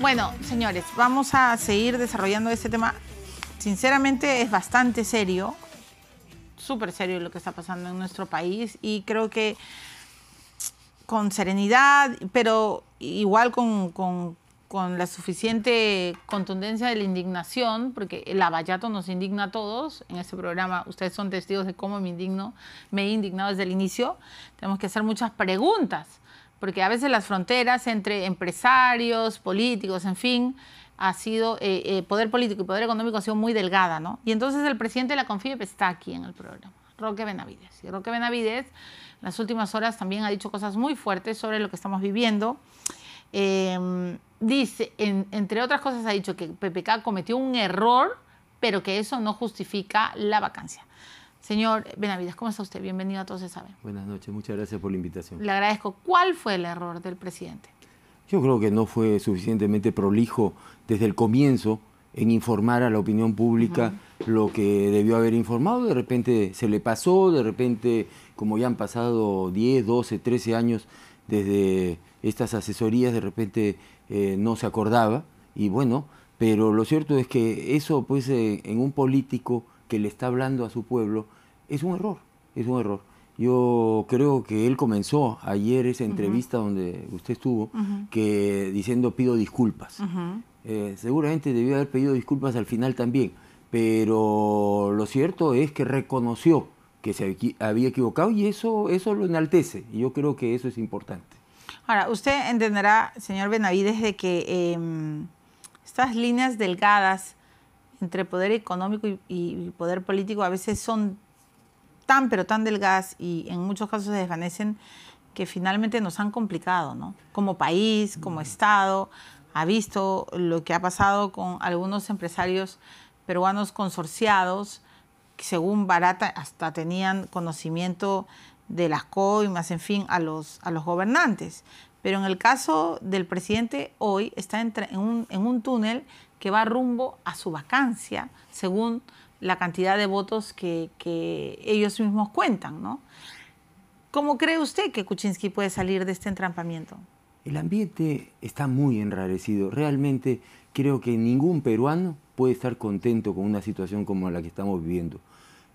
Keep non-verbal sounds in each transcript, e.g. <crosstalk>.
Bueno, señores, vamos a seguir desarrollando este tema. Sinceramente es bastante serio, súper serio lo que está pasando en nuestro país y creo que con serenidad, pero igual con, con, con la suficiente contundencia de la indignación, porque el abayato nos indigna a todos. En este programa ustedes son testigos de cómo me indigno, me he indignado desde el inicio. Tenemos que hacer muchas preguntas porque a veces las fronteras entre empresarios, políticos, en fin, ha sido, eh, eh, poder político y poder económico ha sido muy delgada, ¿no? Y entonces el presidente de la CONFIEP está aquí en el programa, Roque Benavides. Y Roque Benavides en las últimas horas también ha dicho cosas muy fuertes sobre lo que estamos viviendo. Em, dice, entre otras cosas, ha dicho que PPK cometió un error, pero que eso no justifica la vacancia. Señor Benavides, ¿cómo está usted? Bienvenido a Todos se Saben. Buenas noches, muchas gracias por la invitación. Le agradezco. ¿Cuál fue el error del presidente? Yo creo que no fue suficientemente prolijo desde el comienzo en informar a la opinión pública lo que debió haber informado. De repente se le pasó, de repente, como ya han pasado 10, 12, 13 años desde estas asesorías, de repente eh, no se acordaba. Y bueno, pero lo cierto es que eso, pues, eh, en un político que le está hablando a su pueblo, es un error, es un error. Yo creo que él comenzó ayer esa entrevista donde usted estuvo, que diciendo pido disculpas. Eh, seguramente debió haber pedido disculpas al final también, pero lo cierto es que reconoció que se había equivocado y eso, eso lo enaltece. Y yo creo que eso es importante. Ahora, usted entenderá, señor Benavides, de que em, estas líneas delgadas entre poder económico y poder político a veces son tan, pero tan delgadas y en muchos casos se desvanecen que finalmente nos han complicado, ¿no? Como país, como mm. Estado, ha visto lo que ha pasado con algunos empresarios peruanos consorciados, que según Barata hasta tenían conocimiento de las coimas, en fin, a los, a los gobernantes. Pero en el caso del presidente hoy está en, un, en un túnel que va rumbo a su vacancia, según la cantidad de votos que, ellos mismos cuentan, ¿no? ¿Cómo cree usted que Kuczynski puede salir de este entrampamiento? El ambiente está muy enrarecido. Realmente creo que ningún peruano puede estar contento con una situación como la que estamos viviendo.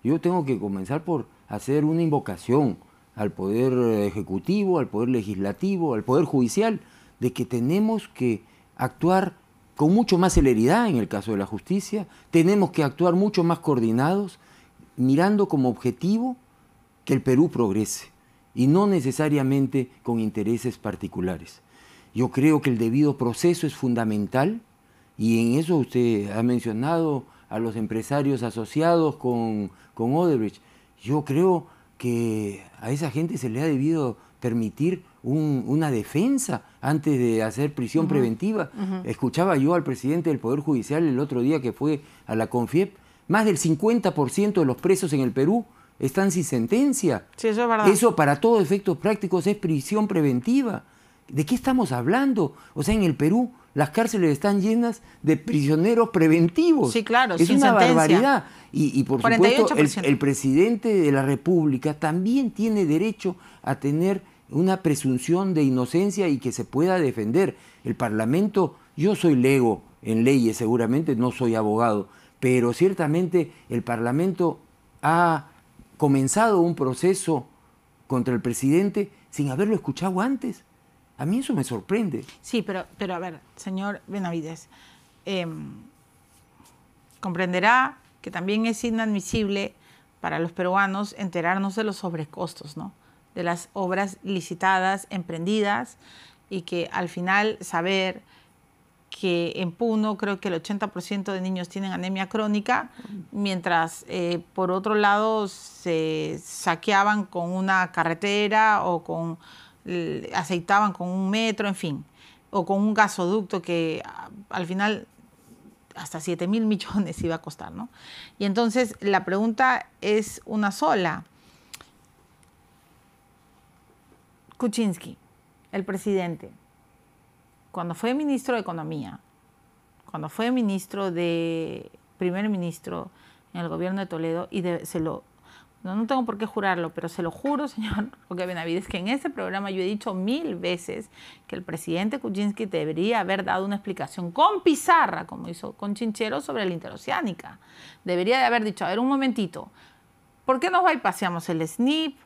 Yo tengo que comenzar por hacer una invocación al Poder Ejecutivo, al Poder Legislativo, al Poder Judicial, de que tenemos que actuar con mucho más celeridad en el caso de la justicia, tenemos que actuar mucho más coordinados, mirando como objetivo que el Perú progrese y no necesariamente con intereses particulares. Yo creo que el debido proceso es fundamental y en eso usted ha mencionado a los empresarios asociados con, con Odebrecht. Yo creo que a esa gente se le ha debido permitir una defensa antes de hacer prisión preventiva. Escuchaba yo al presidente del Poder Judicial el otro día que fue a la CONFIEP, más del 50% de los presos en el Perú están sin sentencia. eso para todos efectos prácticos es prisión preventiva. ¿De qué estamos hablando? O sea, en el Perú las cárceles están llenas de prisioneros preventivos. Sí, claro, es una barbaridad. Y, por supuesto, el presidente de la República también tiene derecho a tener una presunción de inocencia y que se pueda defender. El Parlamento, yo soy lego en leyes, seguramente no soy abogado, pero ciertamente el Parlamento ha comenzado un proceso contra el presidente sin haberlo escuchado antes. A mí eso me sorprende. Sí, pero, pero a ver, señor Benavides, em, comprenderá que también es inadmisible para los peruanos enterarnos de los sobrecostos, ¿no? De las obras licitadas, emprendidas, y que al final saber que en Puno creo que el 80% de niños tienen anemia crónica, mientras eh, por otro lado se saqueaban con una carretera o con aceitaban con un metro, en fin, o con un gasoducto que al final hasta 7 mil <laughs> millones iba a costar, ¿no? Y entonces la pregunta es una sola. Kuczynski, el presidente, cuando fue ministro de Economía, cuando fue ministro de primer ministro en el gobierno de Toledo y se lo no, tengo por qué jurarlo, pero se lo juro, <laughs> señor Roque Benavides, que en este programa yo he dicho mil veces que el presidente Kuczynski debería haber dado una explicación con pizarra, como hizo con Chinchero, sobre la interoceánica. Debería haber dicho, a ver, un momentito, ¿por qué nos bypassamos el SNIP?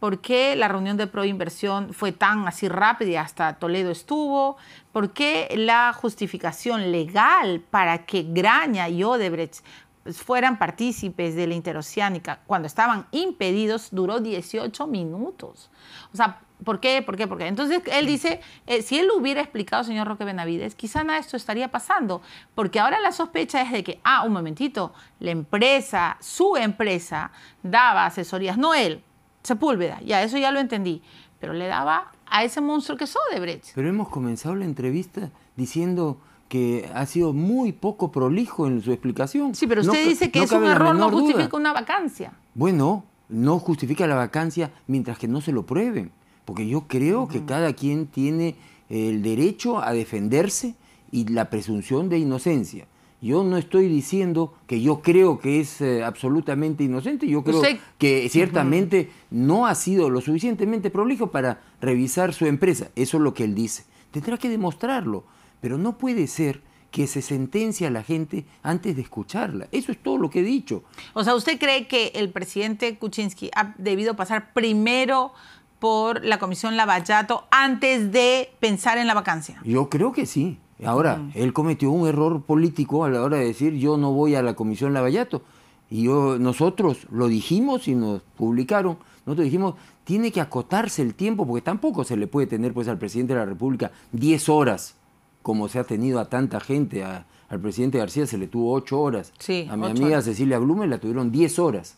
¿Por qué la reunión de proinversión fue tan así rápida y hasta Toledo estuvo? ¿Por qué la justificación legal para que Graña y Odebrecht fueran partícipes de la interoceánica cuando estaban impedidos duró 18 minutos. O sea, ¿por qué? ¿Por qué? Porque entonces él dice, eh, si él hubiera explicado, señor Roque Benavides, quizá nada de esto estaría pasando, porque ahora la sospecha es de que, ah, un momentito, la empresa, su empresa, daba asesorías, no él, Sepúlveda, ya eso ya lo entendí, pero le daba a ese monstruo que es Odebrecht. Pero hemos comenzado la entrevista diciendo que ha sido muy poco prolijo en su explicación. Sí, pero usted dice que es un error, no justifica una vacancia. Bueno, no justifica la vacancia mientras que no se lo prueben, porque yo creo que cada quien tiene el derecho a defenderse y la presunción de inocencia. Yo no estoy diciendo que yo creo que es eh, absolutamente inocente, yo creo que ciertamente no ha sido lo suficientemente prolijo para revisar su empresa, eso es lo que él dice. Tendrá que demostrarlo. Pero no puede ser que se sentencia a la gente antes de escucharla. Eso es todo lo que he dicho. O sea, ¿usted cree que el presidente Kuczynski ha debido pasar primero por la comisión Lavallato antes de pensar en la vacancia? Yo creo que sí. Ahora, mm. él cometió un error político a la hora de decir yo no voy a la comisión Lavallato. Y nosotros lo dijimos y nos publicaron. Nosotros dijimos, tiene que acotarse el tiempo, porque tampoco se le puede tener pues, al presidente de la República 10 horas como se ha tenido a tanta gente. al presidente García se le tuvo ocho horas. a mi amiga Cecilia Blume la tuvieron diez horas.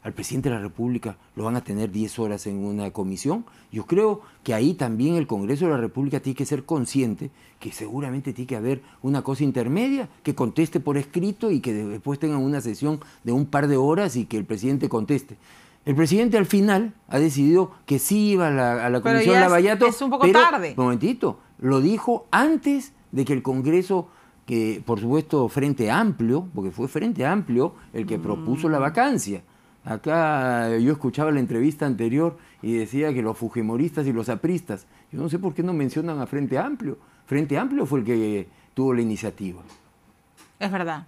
Al presidente de la República lo van a tener diez horas en una comisión. Yo creo que ahí también el Congreso de la República tiene que ser consciente que seguramente tiene que haber una cosa intermedia que conteste por escrito y que después tengan una sesión de un par de horas y que el presidente conteste. El presidente al final ha decidido que sí iba a la, a la comisión Lavallato. Es un poco tarde. Un momentito lo dijo antes de que el Congreso, que por supuesto Frente Amplio, porque fue Frente Amplio el que propuso la mm. vacancia. Acá yo escuchaba la entrevista anterior y decía que los fujimoristas y los apristas, yo no sé por qué no mencionan a Frente Amplio. Frente Amplio fue el que tuvo la iniciativa. Es verdad.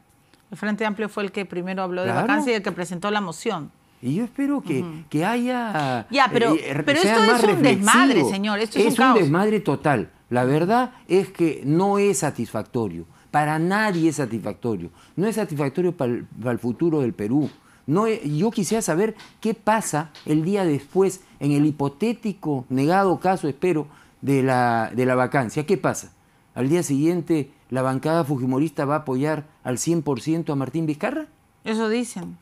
El Frente Amplio fue el que primero habló de vacancia y el que presentó la moción. Y yo espero que, que haya. Ya, pero, eh, pero esto es un desmadre, señor. Esto es, un desmadre total. La verdad es que no es satisfactorio, para nadie es satisfactorio, no es satisfactorio para el, futuro del Perú. No, yo quisiera saber qué pasa el día después en el hipotético, negado caso, espero, de la, de la vacancia. ¿Qué pasa? Al día siguiente la bancada fujimorista va a apoyar al 100% a Martín Vizcarra? Eso dicen.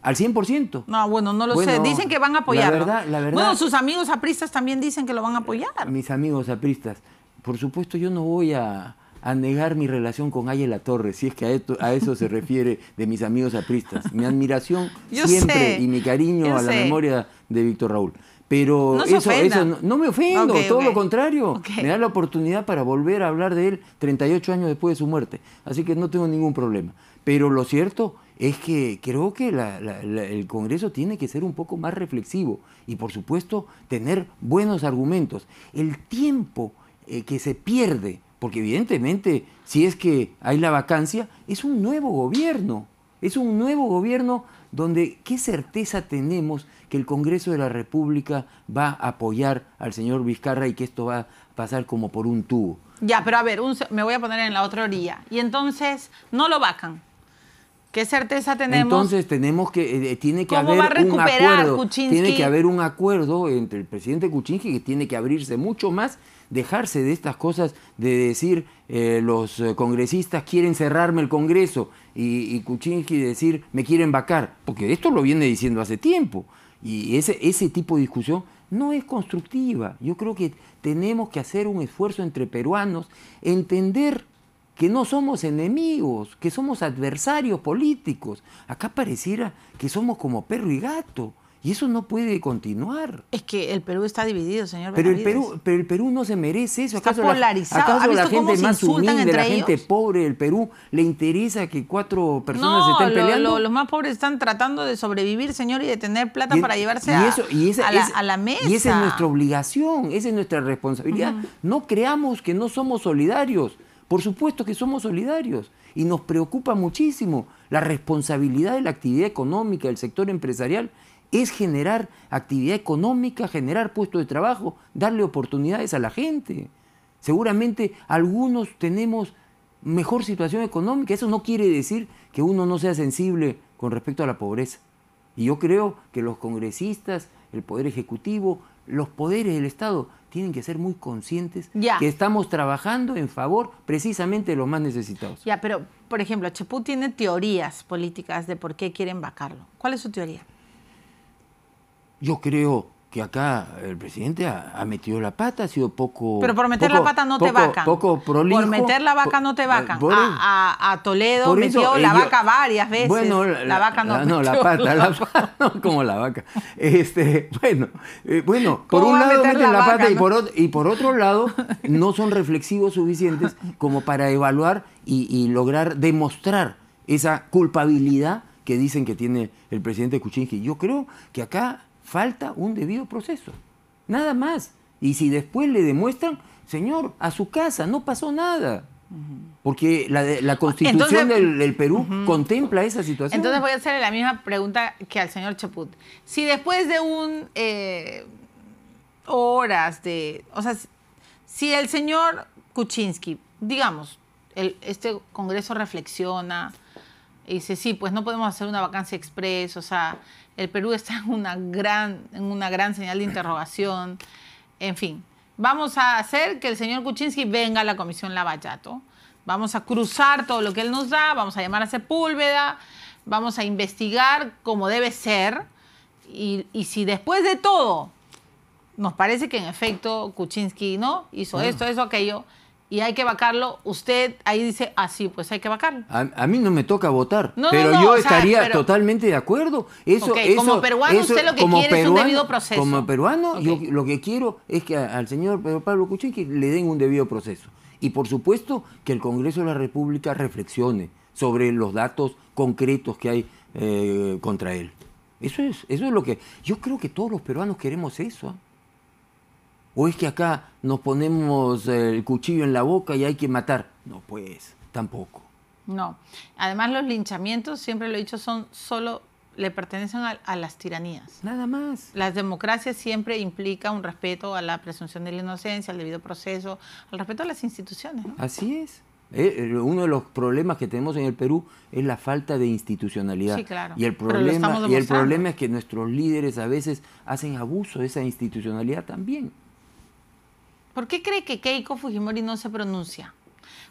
¿Al 100%? No, bueno, no lo sé. Dicen que van a apoyarlo. verdad, la verdad, bueno, sus amigos apristas también dicen que lo van a apoyar. Mis amigos apristas por supuesto yo no voy a, negar mi relación con Ayela Torres, si es que a, eso se refiere de mis amigos apristas. Mi admiración <laughs> siempre y mi cariño a la memoria de Víctor Raúl. Pero no eso, eso no, me ofendo, todo lo contrario. Me da la oportunidad para volver a hablar de él 38 años después de su muerte. Así que no tengo ningún problema. Pero lo cierto es que creo que el Congreso tiene que ser un poco más reflexivo y por supuesto tener buenos argumentos. El tiempo eh, que se pierde, porque evidentemente si es que hay la vacancia, es un nuevo gobierno, es un nuevo gobierno donde qué certeza tenemos que el Congreso de la República va a apoyar al señor Vizcarra y que esto va a pasar como por un tubo. Ya, pero a ver, me voy a poner en la otra orilla. Y entonces no lo vacan. ¿Qué certeza tenemos? Entonces tenemos que eh, eh, tiene que haber un acuerdo, tiene que haber un acuerdo entre el presidente Kuczynski que tiene que abrirse mucho más dejarse de estas cosas de decir eh, los eh, congresistas quieren cerrarme el Congreso y, y Kuczynski decir me quieren vacar, porque esto lo viene diciendo hace tiempo. Y ese, ese tipo de discusión no es constructiva. Yo creo que tenemos que hacer un esfuerzo entre peruanos, entender que no somos enemigos, que somos adversarios políticos. Acá pareciera que somos como perro y gato. Y eso no puede continuar. Es que el Perú está dividido, señor. Pero el Perú, pero el Perú no se merece eso. ¿Acaso está polarizado. La, ¿acaso la gente más humilde, la gente pobre del Perú, le interesa que cuatro personas se estén peleando? los más pobres están tratando de sobrevivir, señor, y de tener plata para llevarse a, la, mesa. Y esa es nuestra obligación, esa es nuestra responsabilidad. No creamos que no somos solidarios. Por supuesto que somos solidarios y nos preocupa muchísimo la responsabilidad de la actividad económica del sector empresarial es generar actividad económica, generar puestos de trabajo, darle oportunidades a la gente. Seguramente algunos tenemos mejor situación económica. Eso no quiere decir que uno no sea sensible con respecto a la pobreza. Y yo creo que los congresistas, el Poder Ejecutivo, los poderes del Estado tienen que ser muy conscientes que estamos trabajando en favor precisamente de los más necesitados. Ya, pero por ejemplo, Chepú tiene teorías políticas de por qué quieren vacarlo. ¿Cuál es su teoría? Yo creo que acá el presidente ha, metido la pata, ha sido poco... Pero por meter la pata no te vacan. Poco prolijo. Por meter la vaca no te vaca. a, Toledo metió la vaca varias veces. Bueno, la, vaca no... La, no, la pata, la pata, <laughs> no como la vaca. Este, bueno, eh, bueno <laughs> por un lado meten la, pata y, por otro, lado no son reflexivos suficientes <laughs> como para evaluar y, lograr demostrar esa culpabilidad que dicen que tiene el presidente Kuczynski. Yo creo que acá falta un debido proceso. Nada más. Y si después le demuestran, señor, a su casa, no pasó nada. Porque la, constitución del, Perú contempla esa situación. Entonces voy a hacerle la misma pregunta que al señor Chaput. Si después de un eh, horas de, o sea, si el señor Kuczynski, digamos, este Congreso reflexiona y dice, sí, pues no podemos hacer una vacancia express, o sea, el Perú está en una gran, en una gran señal de interrogación. En fin, vamos a hacer que el señor Kuczynski venga a la Comisión Lavallato. Vamos a cruzar todo lo que él nos da, vamos a llamar a Sepúlveda, vamos a investigar como debe ser. Y, si después de todo nos parece que en efecto Kuczynski no hizo esto, eso, aquello, y hay que vacarlo, usted ahí dice, así, ah, sí, pues hay que vacarlo. A, mí no me toca votar, pero yo estaría totalmente de acuerdo. Eso, eso como peruano, usted lo que quiere es un debido proceso. Como peruano, yo lo que quiero es que al señor Pedro Pablo Kuczynski le den un debido proceso. Y por supuesto que el Congreso de la República reflexione sobre los datos concretos que hay eh, contra él. Eso es, eso es lo que. Yo creo que todos los peruanos queremos eso. ¿ah? o es que acá nos ponemos el cuchillo en la boca y hay que matar. No, pues, tampoco. No. Además, los linchamientos, siempre lo he dicho, son solo le pertenecen a, las tiranías. Nada más. Las democracias siempre implica un respeto a la presunción de la inocencia, al debido proceso, al respeto a las instituciones. Así es. Eh, eh, uno de los problemas que tenemos en el Perú es la falta de institucionalidad. Sí, claro. Y el problema, y el problema es que nuestros líderes a veces hacen abuso de esa institucionalidad también. ¿Por qué cree que Keiko Fujimori no se pronuncia?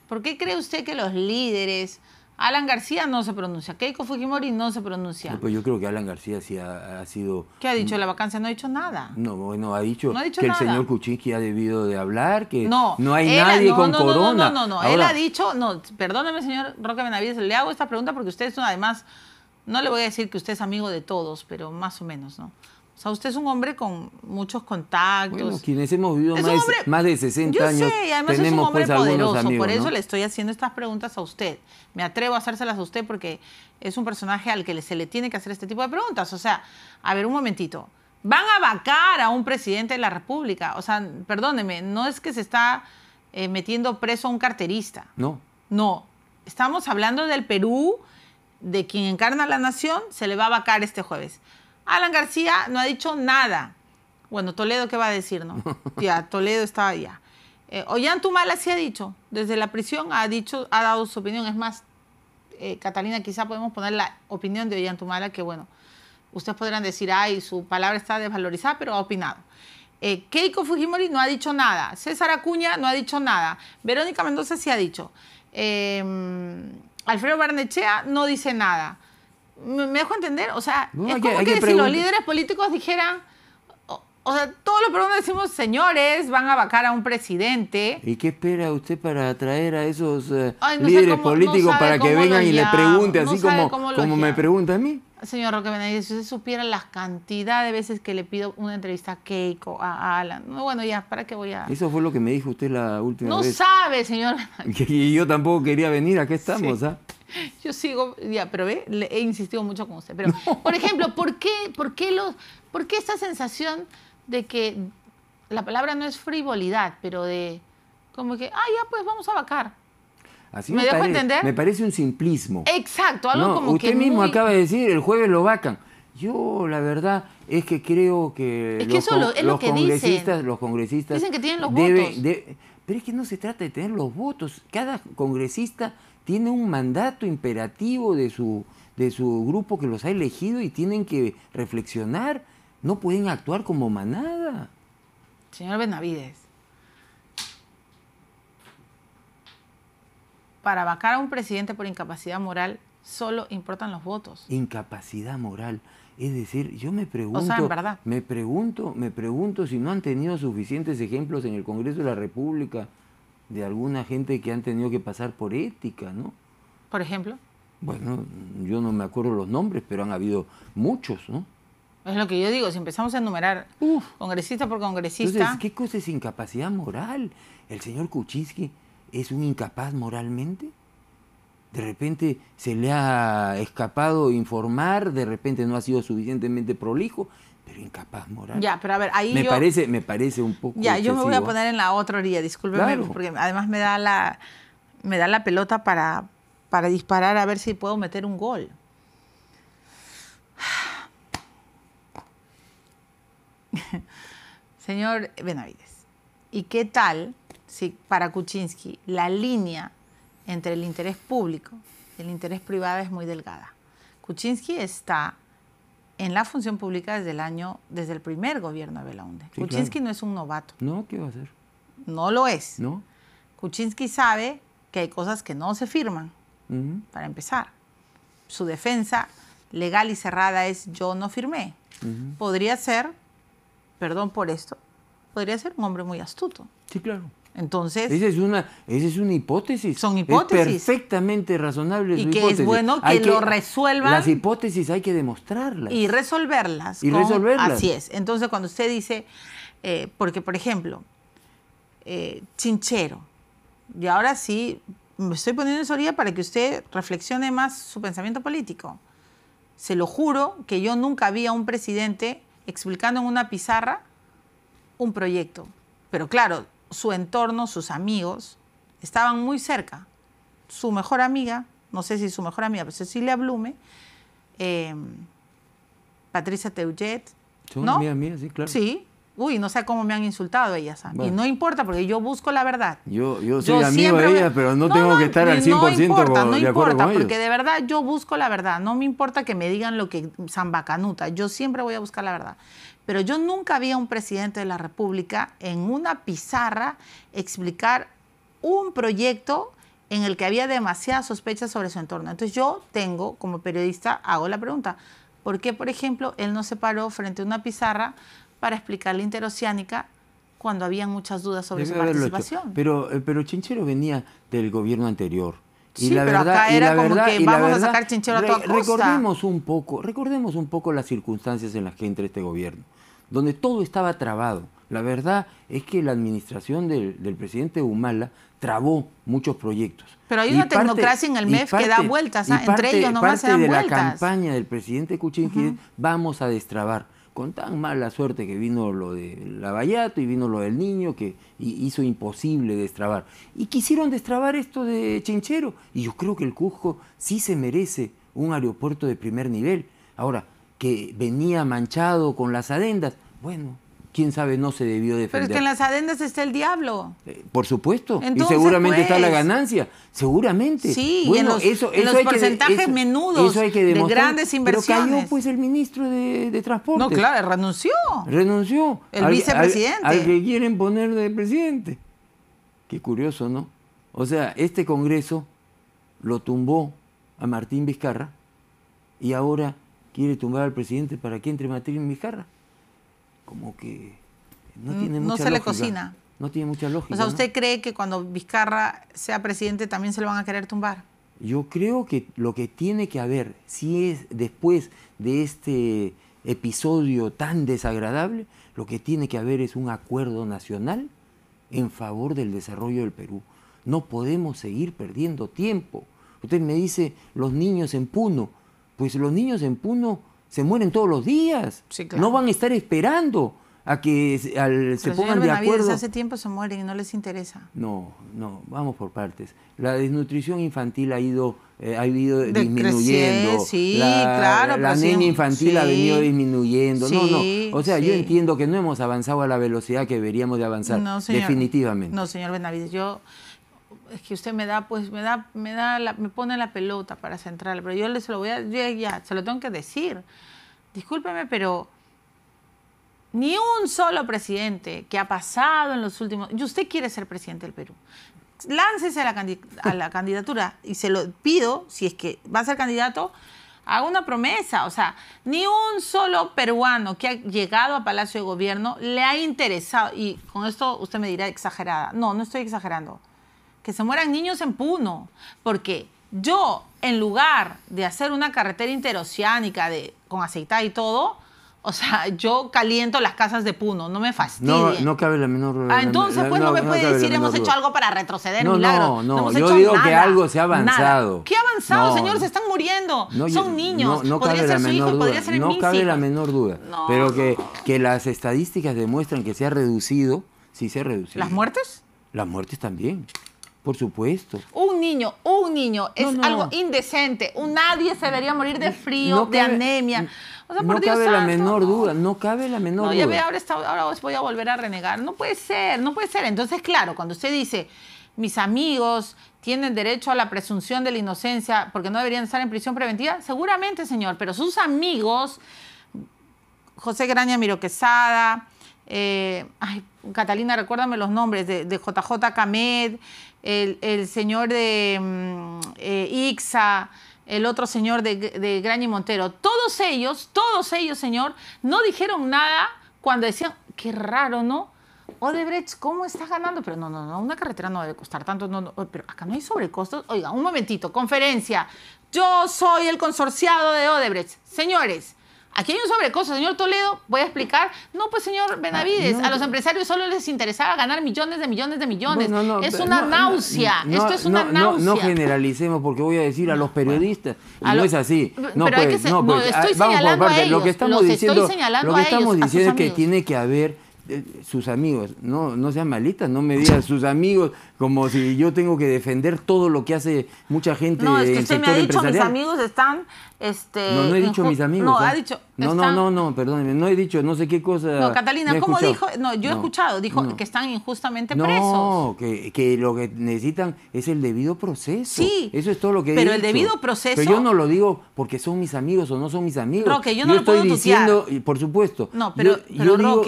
¿Por qué cree usted que los líderes, Alan García no se pronuncia, Keiko Fujimori no se pronuncia? pues yo creo que Alan García sí ha, sido... ¿Qué ha dicho la vacancia? No ha dicho nada. No, bueno, ha dicho, que el señor Kuchiki ha debido de hablar, que no, no hay nadie con corona. No, no, no, él ha dicho, no, perdóneme señor Roque Benavides, le hago esta pregunta porque usted es además, no le voy a decir que usted es amigo de todos, pero más o menos, ¿no? usted es un hombre con muchos contactos. Bueno, quienes hemos vivido más, de 60 yo años. Sé, además tenemos, es un hombre pues, poderoso. por eso le estoy haciendo estas preguntas a usted. Me atrevo a hacérselas a usted porque es un personaje al que se le tiene que hacer este tipo de preguntas. O sea, a ver, un momentito. Van a vacar a un presidente de la República. O sea, perdóneme, no es que se está eh, metiendo preso a un carterista. No. No. Estamos hablando del Perú, de quien encarna la nación, se le va a vacar este jueves. Alan García no ha dicho nada. Bueno, Toledo, ¿qué va a decir, no? <laughs> Ya, Toledo estaba ya. Eh, Ollantumala sí ha dicho, desde la prisión ha dicho, ha dado su opinión. Es más, eh, Catalina, quizá podemos poner la opinión de Ollantumala, que bueno, ustedes podrán decir, ay, su palabra está desvalorizada, pero ha opinado. Eh, Keiko Fujimori no ha dicho nada. César Acuña no ha dicho nada. Verónica Mendoza sí ha dicho. Em, Alfredo Barnechea no dice nada. ¿Me, dejo entender? O sea, es como que, si los líderes políticos dijeran, o, sea, todos los problemas decimos, señores, van a vacar a un presidente. ¿Y qué espera usted para atraer a esos eh, líderes políticos para que vengan y le pregunten, así como, como me pregunta a mí? Señor Roque Benavides, si usted supiera la cantidad de veces que le pido una entrevista a Keiko, a Alan. Bueno, ya, ¿para qué voy a...? Eso fue lo que me dijo usted la última vez. No sabe, señor. <laughs> Y yo tampoco quería venir, aquí estamos, ¿ah? <laughs> Yo sigo, ya, pero ve, he insistido mucho con usted. Pero, por ejemplo, ¿por qué, por, los, ¿por esta sensación de que la palabra no es frivolidad, pero de como que, ah, ya, pues vamos a vacar? ¿Me, dejo entender? Me parece un simplismo. Exacto, algo como usted que. mismo acaba de decir, el jueves lo vacan. Yo, la verdad, es que creo que. Es que eso es lo que congresistas, dicen. Los congresistas. Dicen que tienen los votos. pero es que no se trata de tener los votos. Cada congresista tiene un mandato imperativo de su, de su grupo que los ha elegido y tienen que reflexionar. No pueden actuar como manada. Señor Benavides, para vacar a un presidente por incapacidad moral solo importan los votos. Incapacidad moral. Es decir, yo me pregunto, me pregunto, me pregunto si no han tenido suficientes ejemplos en el Congreso de la República de alguna gente que han tenido que pasar por ética, ¿no? Por ejemplo. Bueno, yo no me acuerdo los nombres, pero han habido muchos, ¿no? Es lo que yo digo, si empezamos a enumerar congresista por congresista. ¿qué cosa es incapacidad moral? ¿El señor Kuczynski es un incapaz moralmente? de repente se le ha escapado informar, de repente no ha sido suficientemente prolijo, pero incapaz moral. Ya, pero a ver, ahí me parece me parece un poco Ya, yo me voy a ¿eh? poner en la otra orilla, discúlpeme, porque además me da la me da la pelota para para disparar a ver si puedo meter un gol. <sighs> Señor Benavides, ¿y qué tal si para Kuczynski la línea entre el interés público y el interés privado es muy delgada? Kuczynski está en la función pública desde el año, desde el primer gobierno de Belaunde. Kuczynski no es un novato. No, ¿qué va a hacer? No lo es. No. Kuczynski sabe que hay cosas que no se firman, para empezar. Su defensa legal y cerrada es yo no firmé. Podría ser, perdón por esto, podría ser un hombre muy astuto. Sí, claro. Entonces, esa es una, esa es una hipótesis. Son hipótesis. Es perfectamente razonable. Y que es bueno que, lo resuelvan. Las hipótesis hay que demostrarlas. Y resolverlas. Y resolverlas. Así es. Entonces, cuando usted dice, eh, porque por ejemplo, eh, chinchero, y ahora sí, me estoy poniendo en orilla para que usted reflexione más su pensamiento político. Se lo juro que yo nunca vi a un presidente explicando en una pizarra un proyecto. Pero claro, su entorno, sus amigos, estaban muy cerca. Su mejor amiga, no sé si su mejor amiga, pero Cecilia Blume, eh, Patricia Teujet. ¿no? sí, claro. Sí, uy, no sé cómo me han insultado ellas Y no importa porque yo busco la verdad. Yo, yo soy amigo de ellas, pero no, tengo que estar al 100% no importa, no importa, porque de verdad yo busco la verdad. No me importa que me digan lo que zambacanuta. Yo siempre voy a buscar la verdad. Pero yo nunca vi a un presidente de la República en una pizarra explicar un proyecto en el que había demasiadas sospechas sobre su entorno. Entonces yo tengo, como periodista, hago la pregunta, ¿por qué, por ejemplo, él no se paró frente a una pizarra para explicar la interoceánica cuando habían muchas dudas sobre su participación. Pero, eh, pero Chinchero venía del gobierno anterior. Y sí, la pero verdad, acá era como que vamos a sacar Chinchero a toda costa. Recordemos un poco, recordemos un poco las circunstancias en las que entra este gobierno, donde todo estaba trabado. La verdad es que la administración del, presidente Humala trabó muchos proyectos. Pero hay una tecnocracia en el MEF que da vueltas, ¿ah? entre ellos nomás se dan de vueltas. la campaña del presidente Kuczynski vamos a destrabar con tan mala suerte que vino lo de Lavallato y vino lo del niño que hizo imposible destrabar. Y quisieron destrabar esto de Chinchero. Y yo creo que el Cusco sí se merece un aeropuerto de primer nivel. Ahora, que venía manchado con las adendas, bueno, quién sabe, no se debió defender. Pero es que en las adendas está el diablo. Eh, por supuesto. y seguramente está la pues. ganancia. Seguramente. Sí, y en los, eso, en los porcentajes menudos de grandes inversiones. Pero cayó pues el ministro de, Transporte. No, claro, renunció. Renunció. El vicepresidente. Al, que quieren poner de presidente. Qué curioso, ¿no? O sea, este Congreso lo tumbó a Martín Vizcarra y ahora quiere tumbar al presidente para que entre Martín Vizcarra como que no tiene no se le cocina. No tiene mucha lógica. O sea, ¿usted cree que cuando Vizcarra sea presidente también se lo van a querer tumbar? Yo creo que lo que tiene que haber, si es después de este episodio tan desagradable, lo que tiene que haber es un acuerdo nacional en favor del desarrollo del Perú. No podemos seguir perdiendo tiempo. Usted me dice los niños en Puno. Pues los niños en Puno se mueren todos los días. No van a estar esperando a que al, se pongan de acuerdo. hace tiempo se mueren y no les interesa. No, no, vamos por partes. La desnutrición infantil ha ido, eh, ha ido disminuyendo. sí, la, claro. La pues, infantil ha venido disminuyendo. no, no. O sea, yo entiendo que no hemos avanzado a la velocidad que deberíamos de avanzar. definitivamente. No, señor Benavides, yo es que usted me da, pues me da, me da, me pone la pelota para central, pero yo le se lo voy a, yo ya, se lo tengo que decir. Discúlpeme, pero ni un solo presidente que ha pasado en los últimos, y usted quiere ser presidente del Perú. Láncese a la, a la candidatura y se lo pido, si es que va a ser candidato, haga una promesa. O sea, ni un solo peruano que ha llegado a Palacio de Gobierno le ha interesado, y con esto usted me dirá exagerada. No, no estoy exagerando que se mueran niños en Puno, porque yo, en lugar de hacer una carretera interoceánica de, con aceitada y todo, o sea, <laughs> yo caliento las casas de Puno, no me fastidien. No, cabe la menor duda. Ah, entonces, pues no, me puede decir hemos hecho algo para retroceder, no, No, no, yo digo que algo se ha avanzado. ¿Qué ha avanzado, señor? Se están muriendo. Son niños. No, podría cabe ser la menor hijo, duda. podría ser No cabe la menor duda. Pero que, que las estadísticas demuestran que se ha reducido, sí se ha reducido. ¿Las muertes? Las muertes también. Por supuesto. Un niño, un niño, es algo indecente. Un nadie se debería morir de frío, de anemia. no cabe la menor duda, no cabe la menor duda. ahora, voy a volver a renegar. No puede ser, no puede ser. Entonces, claro, cuando usted dice, mis amigos tienen derecho a la presunción de la inocencia porque no deberían estar en prisión preventiva, seguramente, señor, pero sus amigos, José Graña Miroquesada, eh, Catalina, recuérdame los nombres de, de JJ Camed, el, señor de mm, eh, Ixa, el otro señor de, de y Montero, todos ellos, todos ellos, señor, no dijeron nada cuando decían, qué raro, ¿no? Odebrecht, ¿cómo estás ganando? Pero no, no, no, una carretera no debe costar tanto, no, no, oh, pero acá no hay sobrecostos. Oiga, un momentito, conferencia. Yo soy el consorciado de Odebrecht. Señores, Aquí hay un sobrecoso, señor Toledo, voy a explicar. No, pues señor ah, Benavides, a los empresarios solo les interesaba ganar millones de millones de millones. No, no, es una náusea, esto es una náusea. No, generalicemos porque voy a decir a los periodistas, no es así. No, pero pues, no, pues, estoy ah, vamos señalando por parte, a ellos, lo que estamos diciendo, lo que estamos diciendo es que tiene que haber eh, sus amigos. No, no sean malitas, no me digan sus amigos, como si yo tengo que defender todo lo que hace mucha gente. No, es que usted me ha dicho, mis amigos están este, no, no he dicho mis amigos. No, ¿eh? ha dicho. No, no, no, no, perdóneme. No he dicho no sé qué cosa. No, Catalina, ¿cómo dijo? No, yo he escuchado. Dijo que están injustamente presos. No, que, lo que necesitan es el debido proceso. Sí. Eso es todo lo que he Pero el debido proceso. yo no lo digo porque son mis amigos o no son mis amigos. que yo no lo estoy puedo diciendo, por supuesto. No, pero, yo, digo,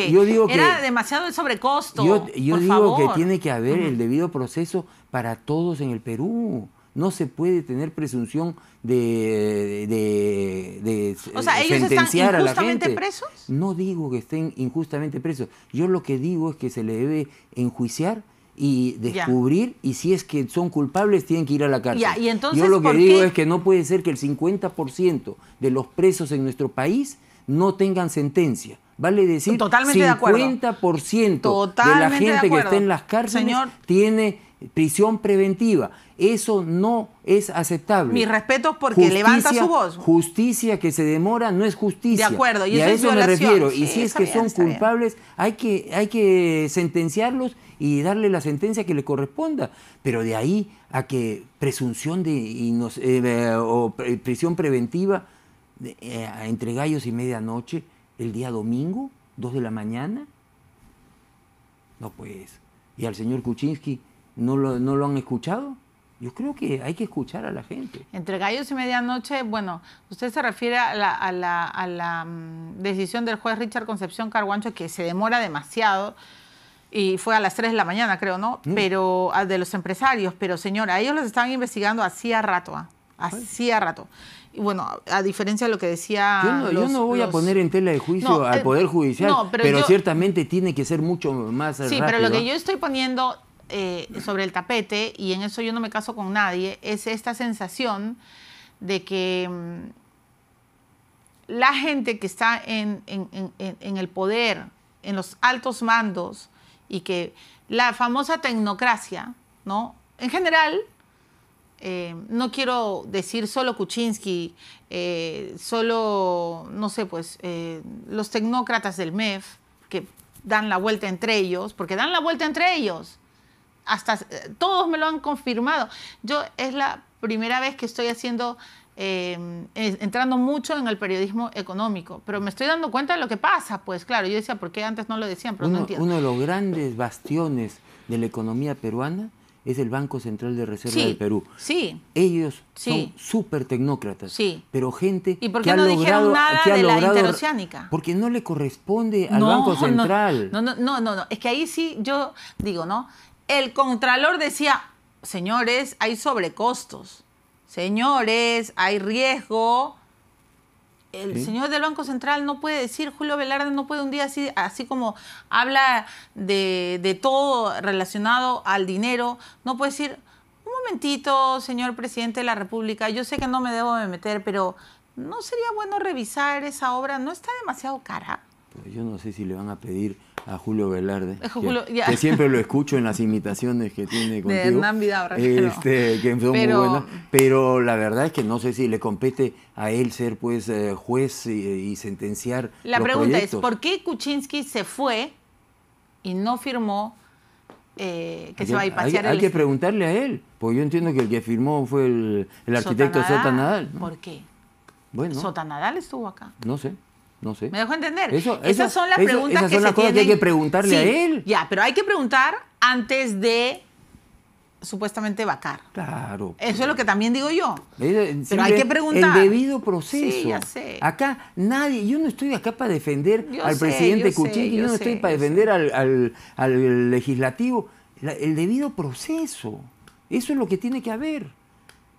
que, era demasiado el sobrecosto. Yo, digo que tiene que haber el debido proceso para todos en el Perú no se puede tener presunción de, de, de o sea, ¿ellos sentenciar están injustamente presos? No digo que estén injustamente presos. Yo lo que digo es que se le debe enjuiciar y descubrir y si es que son culpables tienen que ir a la cárcel. y entonces, Yo lo que digo es que no puede ser que el 50% de los presos en nuestro país no tengan sentencia. Vale decir, Totalmente 50% de, de la gente que está en las cárceles Señor... tiene prisión preventiva. Eso no es aceptable. Mis respetos porque levanta su voz. Justicia que se demora no es justicia. De acuerdo, y, a eso, me refiero. y si es que son culpables, hay que, hay que sentenciarlos y darle la sentencia que le corresponda. Pero de ahí a que presunción de eh, o prisión preventiva eh, entre gallos y medianoche el día domingo, dos de la mañana. No, pues. Y al señor Kuczynski ¿No lo, han escuchado? Yo creo que hay que escuchar a la gente. Entre gallos y medianoche, bueno, usted se refiere a la, mm, decisión del juez Richard Concepción Carguancho que se demora demasiado y fue a las 3 de la mañana, creo, ¿no? Mm. Pero ah, de los empresarios, pero señora, ellos los estaban investigando hacía rato, ah, hacía rato. Y bueno, a diferencia de lo que decía... Yo no, voy a poner en tela de juicio al eh, Poder Judicial, pero, ciertamente tiene que ser mucho más... Sí, pero lo que yo estoy poniendo eh, sobre el tapete, y en eso yo no me caso con nadie, es esta sensación de que mm, la gente que está en, el poder, en los altos mandos, y que la famosa tecnocracia, ¿no? En general, eh, no quiero decir solo Kuczynski, eh, solo, no sé, pues, los tecnócratas del MEF, que dan la vuelta entre ellos, porque dan la vuelta entre ellos hasta eh, todos me lo han confirmado. Yo es la primera vez que estoy haciendo, em, entrando mucho en el periodismo económico, pero me estoy dando cuenta de lo que pasa, pues claro, yo decía, ¿por qué antes no lo decían? uno, de los grandes bastiones de la economía peruana es el Banco Central de Reserva de del Perú. Sí. Ellos son súper tecnócratas. Sí. Pero gente ¿Y por qué no dijeron nada de la interoceánica? Porque no le corresponde al Banco <laughs> Central. no, no, no, no. Es que ahí sí yo digo, ¿no? el contralor decía, señores, hay sobrecostos, señores, hay riesgo. El señor del Banco Central no puede decir, Julio Velarde no puede un día así, así como habla de, de todo relacionado al dinero, no puede decir, un momentito, señor presidente de la República, yo sé que no me debo de meter, pero ¿no sería bueno revisar esa obra? ¿No está demasiado cara? yo no sé si le van a pedir a Julio Velarde, que, siempre lo escucho en las imitaciones que tiene contigo. De este, que son pero, muy buenas. Pero la verdad es que no sé si le compete a él ser pues eh, juez y, sentenciar. La pregunta es, ¿por qué Kuczynski se fue y no firmó eh, que se va a ir pasear Hay, hay que preguntarle a él, porque yo entiendo que el que firmó fue el, arquitecto Sotanadal Nadal. ¿Por qué? Bueno. Sotanadal estuvo acá. No sé. No sé. ¿Me dejo entender? esas, son las preguntas que que hay que preguntarle a él. Ya, pero hay que preguntar antes de supuestamente vacar. Claro. Eso es lo que también digo yo. pero hay que preguntar. El debido proceso. Acá nadie, yo no estoy acá para defender al presidente Kuczynski, yo, no estoy para defender al, legislativo. el debido proceso. Eso es lo que tiene que haber.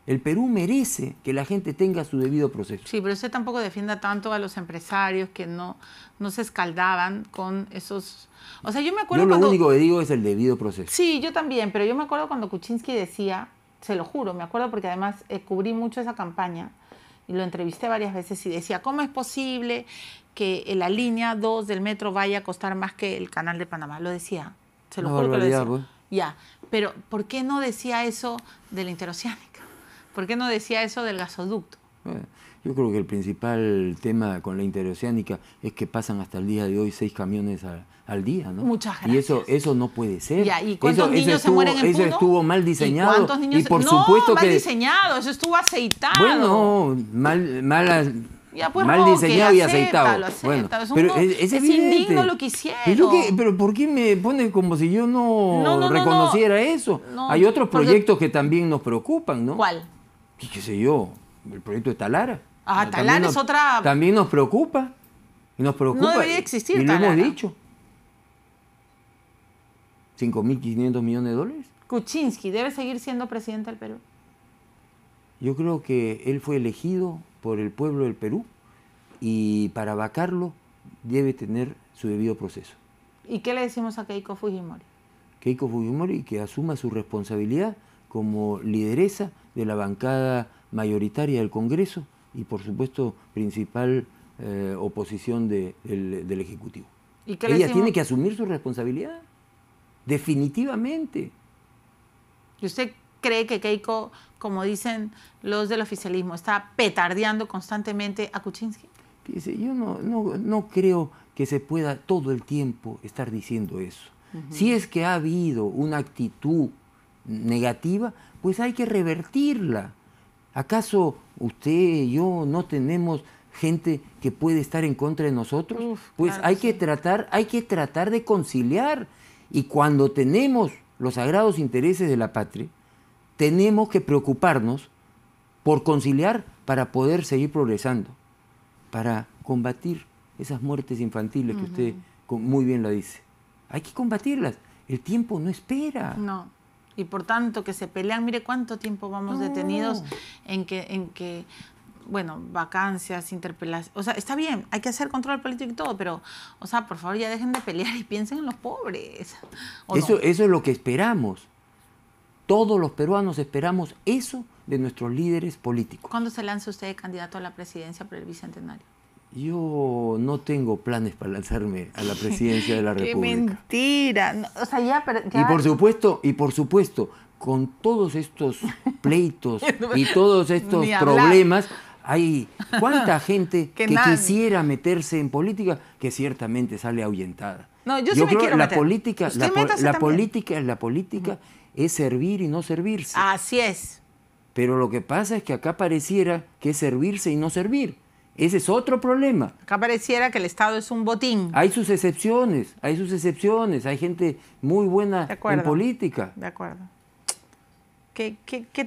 El Perú merece que la gente tenga su debido proceso. Sí, pero usted tampoco defienda tanto a los empresarios que no, no se escaldaban con esos... O sea, yo me acuerdo... Yo lo único que digo es el debido proceso. Sí, yo también, pero yo me acuerdo cuando Kuczynski decía, se lo juro, me acuerdo porque además eh, cubrí mucho esa campaña y lo entrevisté varias veces y decía, ¿cómo es posible que la línea 2 del metro vaya a costar más que el canal de Panamá? Lo decía, se lo juro que lo decía. Ya, pero ¿por qué no decía eso del interoceánico? ¿Por qué no decía eso del gasoducto? Eh, yo creo que el principal tema con la interoceánica es que pasan hasta el día de hoy seis camiones al, día, ¿no? Muchas gracias. Y eso, eso no puede ser. ¿Y cuántos niños se mueren en Puno? Eso estuvo mal diseñado. ¿Y cuántos niños supuesto no, mal diseñado, eso estuvo aceitado. Bueno, mal, pues, mal diseñado y aceitado. Bueno, es, pero es, es, indigno lo que hicieron. Pero, ¿por qué me pone como si yo no, reconociera eso? Hay otros proyectos que también nos preocupan, ¿no? ¿Cuál? y qué sé yo, el proyecto de Talara. Ah, Talara es otra. También nos preocupa. Y nos preocupa. No debería existir. Y, lo hemos dicho. 5.500 millones de dólares. Kuczynski debe seguir siendo presidente del Perú. Yo creo que él fue elegido por el pueblo del Perú y para vacarlo debe tener su debido proceso. ¿Y qué le decimos a Keiko Fujimori? Keiko Fujimori que asuma su responsabilidad como lideresa de la bancada mayoritaria del Congreso y, por supuesto, principal eh, oposición del, Ejecutivo. ¿Y Ella tiene que asumir su responsabilidad, definitivamente. ¿Y usted cree que Keiko, como dicen los del oficialismo, está petardeando constantemente a Kuczynski? yo no, creo que se pueda todo el tiempo estar diciendo eso. Si es que ha habido una actitud negativa, pues hay que revertirla. ¿Acaso usted y yo no tenemos gente que puede estar en contra de nosotros? pues hay que tratar, hay que tratar de conciliar. Y cuando tenemos los sagrados intereses de la patria, tenemos que preocuparnos por conciliar para poder seguir progresando, para combatir esas muertes infantiles que usted muy bien la dice. Hay que combatirlas. El tiempo no espera. No y por tanto que se pelean. Mire cuánto tiempo vamos detenidos en que, en que bueno, vacancias, interpelaciones. O sea, está bien, hay que hacer control político y todo, pero, o sea, por favor, ya dejen de pelear y piensen en los pobres. Eso, eso es lo que esperamos. Todos los peruanos esperamos eso de nuestros líderes políticos. ¿Cuándo se lanza usted candidato a la presidencia por el bicentenario? yo no tengo planes para lanzarme a la presidencia de la <laughs> República. mentira! Y por supuesto, y por supuesto, con todos estos <laughs> pleitos <laughs> y todos estos problemas, hay cuánta gente que, quisiera meterse en política que ciertamente sale ahuyentada. No, yo, creo la política, la política es servir y no servirse. Así es. Pero lo que pasa es que acá pareciera que es servirse y no servir. Ese es otro problema. Acá pareciera que el Estado es un botín. Hay sus excepciones, hay sus excepciones, hay gente muy buena en política. De acuerdo. Qué,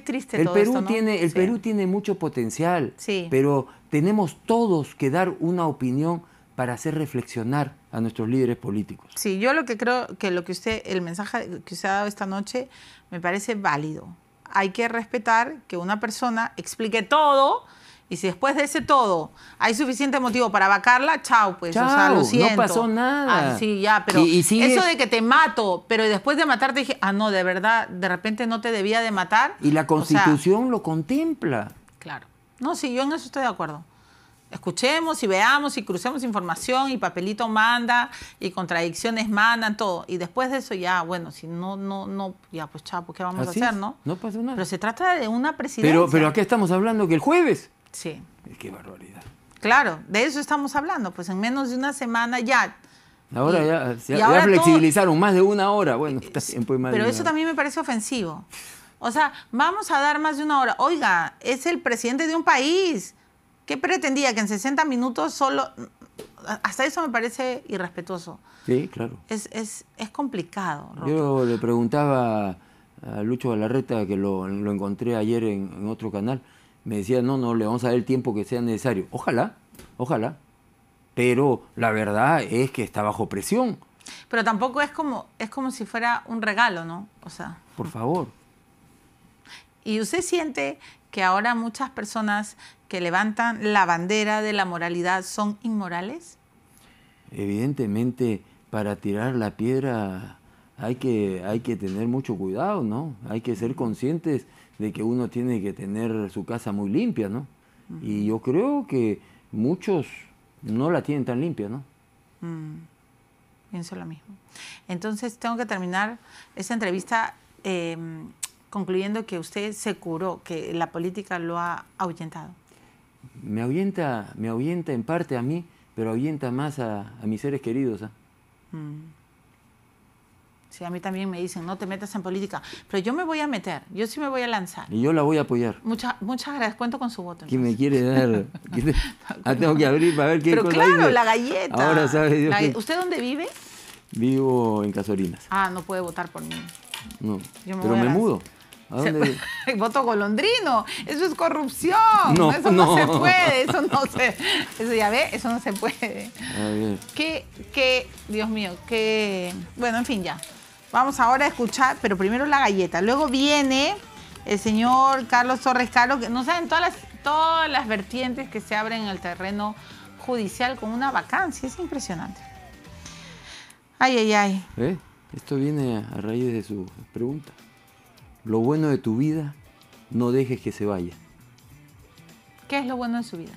triste el todo Perú tiene El Perú tiene mucho potencial, sí. pero tenemos todos que dar una opinión para hacer reflexionar a nuestros líderes políticos. Sí, yo lo que creo que lo que usted, el mensaje que usted ha dado esta noche me parece válido. Hay que respetar que una persona explique todo, y si después de ese todo hay suficiente motivo para vacarla, chao, pues. o sea, lo siento. No pasó nada. Ah, sí, ya, pero eso de que te mato, pero después de matarte dije, ah, no, de verdad, de repente no te debía de matar. Y la constitución lo contempla. Claro. No, sí, yo en eso estoy de acuerdo. Escuchemos y veamos y crucemos información y papelito manda y contradicciones mandan, todo. Y después de eso ya, bueno, si no, no, no, ya pues chao, pues, ¿qué vamos a hacer, no? No pasa nada. Pero se trata de una presidencia. Pero, pero aquí estamos hablando que el jueves. Sí. qué barbaridad. Claro, de eso estamos hablando, pues en menos de una semana ya. Ahora ya, ya, flexibilizaron más de una hora. Bueno, eh, pues, Pero eso también me parece ofensivo. O sea, vamos a dar más de una hora. Oiga, es el presidente de un país. ¿Qué pretendía? Que en 60 minutos solo... Hasta eso me parece irrespetuoso. Sí, claro. Es, complicado. Yo le preguntaba a Lucho Reta que lo, encontré ayer en otro canal, me decía, no, no, le vamos a dar el tiempo que sea necesario. Ojalá, ojalá. Pero la verdad es que está bajo presión. Pero tampoco es como, es como si fuera un regalo, ¿no? O sea. Por favor. Y usted siente que ahora muchas personas que levantan la bandera de la moralidad son inmorales? Evidentemente, para tirar la piedra hay que, hay que tener mucho cuidado, ¿no? Hay que ser conscientes de que uno tiene que tener su casa muy limpia, ¿no? Y yo creo que muchos no la tienen tan limpia, ¿no? Mm, pienso lo mismo. Entonces tengo que terminar esta entrevista em, concluyendo que usted se curó, que la política lo ha ahuyentado. Me ahuyenta, me ahuyenta en parte a mí, pero ahuyenta más a, mis seres queridos. ¿ah? Mm. Sí, a mí también me dicen, no te metas en política, pero yo me voy a meter, yo sí me voy a lanzar. Y yo la voy a apoyar. muchas muchas gracias, cuento con su voto. ¿Quién me quiere dar? <laughs> ah, tengo que abrir para ver qué Pero claro, la galleta. Ahora sabe ¿Usted dónde vive? Vivo en Casorinas. Ah, no puede votar por mí. No, pero me mudo. ¿A <laughs> voto golondrino, eso es corrupción, eso no. se puede, eso no se, eso ya ve, eso no se puede. A ver. Que, que, Dios mío, qué, bueno, en fin, ya. Vamos ahora a escuchar, pero primero la galleta. Luego viene el señor Carlos Torres Caro, que no saben todas las, todas las vertientes que se abren en el terreno judicial con una vacancia. Es impresionante. Ay, ay, ay. ¿Eh? Esto viene a raíz de su pregunta. Lo bueno de tu vida, no dejes que se vaya. ¿Qué es lo bueno de su vida?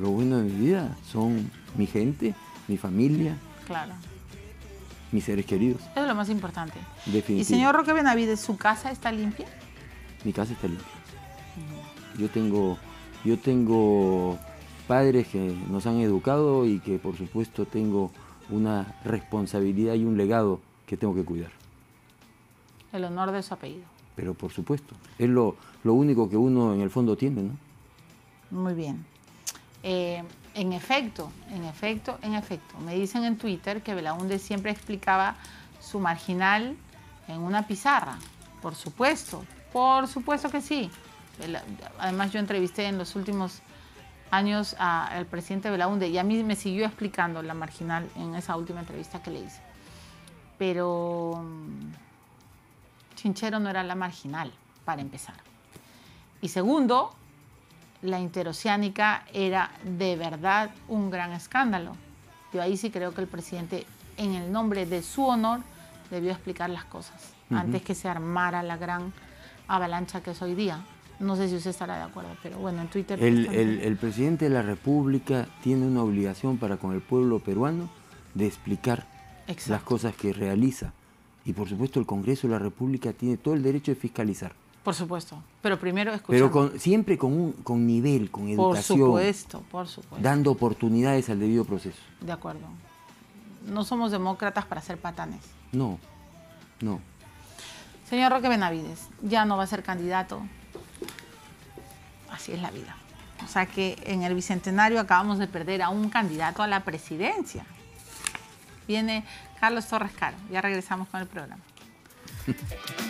Lo bueno de mi vida son mi gente, mi familia. Claro mis seres queridos. Es lo más importante. ¿Y señor Roque Benavides, su casa está limpia? Mi casa está limpia. Yo tengo, yo tengo padres que nos han educado y que por supuesto tengo una responsabilidad y un legado que tengo que cuidar. El honor de su apellido. Pero por supuesto, es lo, lo único que uno en el fondo tiene, ¿no? Muy bien. Eh, en efecto, en efecto, en efecto. Me dicen en Twitter que Belaunde siempre explicaba su marginal en una pizarra. Por supuesto, por supuesto que sí. Además yo entrevisté en los últimos años al presidente Belaunde y a mí me siguió explicando la marginal en esa última entrevista que le hice. Pero mm, Chinchero no era la marginal, para empezar. Y segundo, la interoceánica era de verdad un gran escándalo. Yo ahí sí creo que el presidente, en el nombre de su honor, debió explicar las cosas antes que se armara la gran avalancha que es hoy día. No sé si usted estará de acuerdo, pero bueno, en Twitter... El, presidente de la República tiene una obligación para con el pueblo peruano de explicar las cosas que realiza. Y por supuesto el Congreso de la República tiene todo el derecho de fiscalizar. Por supuesto, pero primero escuchamos. Pero siempre con, con nivel, con educación. Por supuesto, por supuesto. Dando oportunidades al debido proceso. De acuerdo. No somos demócratas para ser patanes. No, no. Señor Roque Benavides, ya no va a ser candidato. Así es la vida. O sea que en el Bicentenario acabamos de perder a un candidato a la presidencia. Viene Carlos Torres Caro. Ya regresamos con el programa. <laughs>